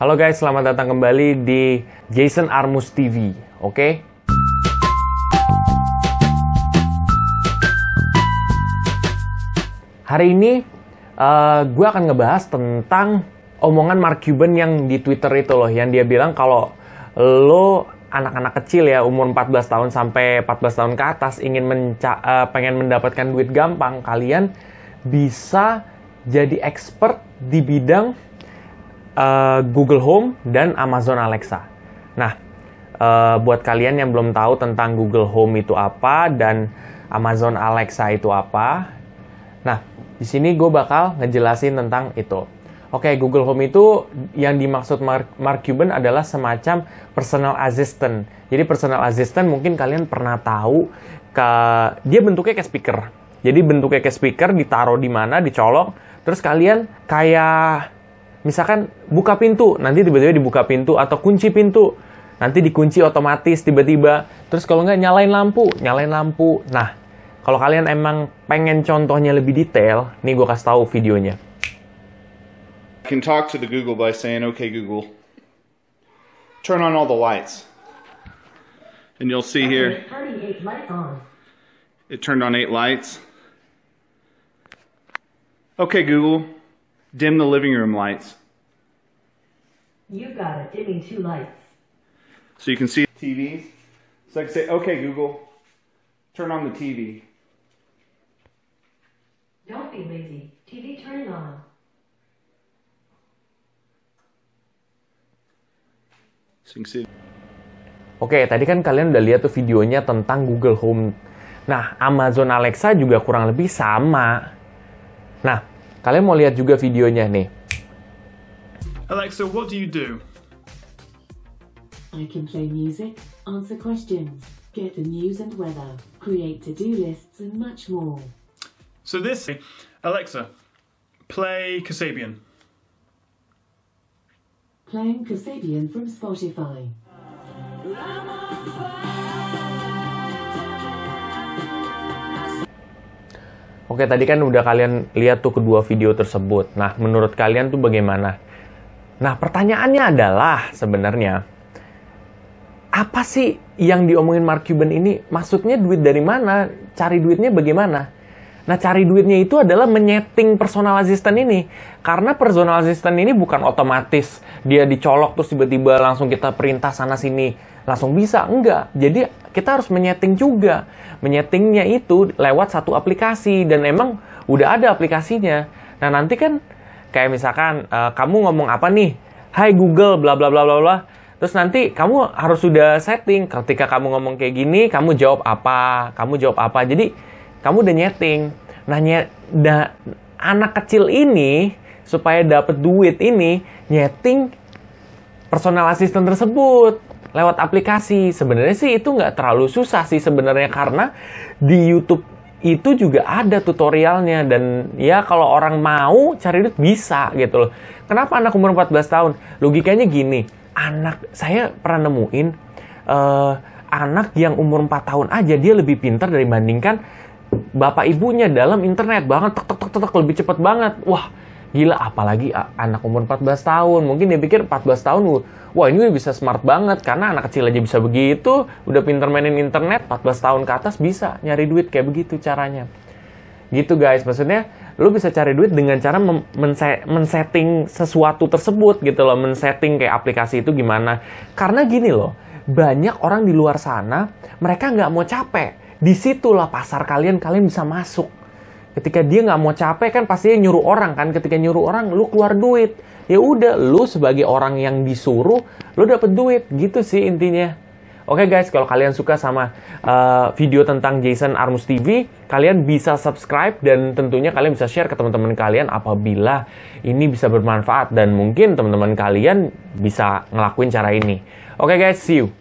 Halo guys, selamat datang kembali di Jason Armus TV, oke? Okay? Hari ini uh, eh, gue akan ngebahas tentang omongan Mark Cuban yang di Twitter itu loh, yang dia bilang kalau lo anak-anak kecil ya umur 14 tahun sampai 14 tahun ke atas ingin menca uh, pengen mendapatkan duit gampang, kalian bisa jadi expert di bidang uh, Google Home dan Amazon Alexa. Nah, uh, buat kalian yang belum tahu tentang Google Home itu apa dan Amazon Alexa itu apa, nah di sini gue bakal ngejelasin tentang itu. Oke, okay, Google Home itu yang dimaksud Mark, Cuban adalah semacam personal assistant. Jadi personal assistant mungkin kalian pernah tahu ke dia bentuknya kayak speaker. Jadi bentuknya kayak speaker ditaruh di mana, dicolok, terus kalian kayak Misalkan buka pintu, nanti tiba-tiba dibuka pintu atau kunci pintu. Nanti dikunci otomatis tiba-tiba. Terus kalau nggak nyalain lampu, nyalain lampu. Nah, kalau kalian emang pengen contohnya lebih detail, nih gue kasih tahu videonya. I can talk to the Google by saying, okay Google, turn on all the lights. And you'll see here, it turned on eight lights. Okay Google, Dim the living room lights. You got it, dimming two lights. So you can see TVs. So I can say, okay, Google, turn on the TV. Don't be lazy. TV turning on. So you can see. Oke, tadi kan kalian udah lihat tuh videonya tentang Google Home. Nah, Amazon Alexa juga kurang lebih sama. Nah, Kalian mau lihat juga videonya nih. Alexa, what do you do? I can play music, answer questions, get the news and weather, create to-do lists and much more. So this, Alexa, play Kasabian. Playing Kasabian from Spotify. Oke, tadi kan udah kalian lihat tuh kedua video tersebut. Nah, menurut kalian tuh bagaimana? Nah, pertanyaannya adalah sebenarnya apa sih yang diomongin Mark Cuban ini? Maksudnya duit dari mana? Cari duitnya bagaimana? Nah, cari duitnya itu adalah menyeting personal assistant ini. Karena personal assistant ini bukan otomatis dia dicolok terus tiba-tiba langsung kita perintah sana sini langsung bisa. Enggak. Jadi kita harus menyeting juga. Menyetingnya itu lewat satu aplikasi dan emang udah ada aplikasinya. Nah, nanti kan kayak misalkan uh, kamu ngomong apa nih? Hai Google bla bla bla bla bla. Terus nanti kamu harus sudah setting ketika kamu ngomong kayak gini, kamu jawab apa, kamu jawab apa. Jadi kamu udah nyeting. Nah, nye, da, anak kecil ini supaya dapat duit ini nyeting personal assistant tersebut lewat aplikasi. Sebenarnya sih itu nggak terlalu susah sih sebenarnya karena di YouTube itu juga ada tutorialnya dan ya kalau orang mau cari duit bisa gitu loh. Kenapa anak umur 14 tahun? Logikanya gini, anak saya pernah nemuin uh, anak yang umur 4 tahun aja dia lebih pintar dari bandingkan bapak ibunya dalam internet banget tek tek tek tek lebih cepat banget. Wah, gila apalagi anak umur 14 tahun mungkin dia pikir 14 tahun wah ini bisa smart banget karena anak kecil aja bisa begitu udah pinter mainin internet 14 tahun ke atas bisa nyari duit kayak begitu caranya gitu guys maksudnya lu bisa cari duit dengan cara men-setting sesuatu tersebut gitu loh men-setting kayak aplikasi itu gimana karena gini loh banyak orang di luar sana mereka nggak mau capek disitulah pasar kalian kalian bisa masuk ketika dia nggak mau capek kan pastinya nyuruh orang kan ketika nyuruh orang lu keluar duit ya udah lu sebagai orang yang disuruh lu dapet duit gitu sih intinya Oke okay guys, kalau kalian suka sama uh, video tentang Jason Armus TV, kalian bisa subscribe dan tentunya kalian bisa share ke teman-teman kalian apabila ini bisa bermanfaat dan mungkin teman-teman kalian bisa ngelakuin cara ini. Oke okay guys, see you.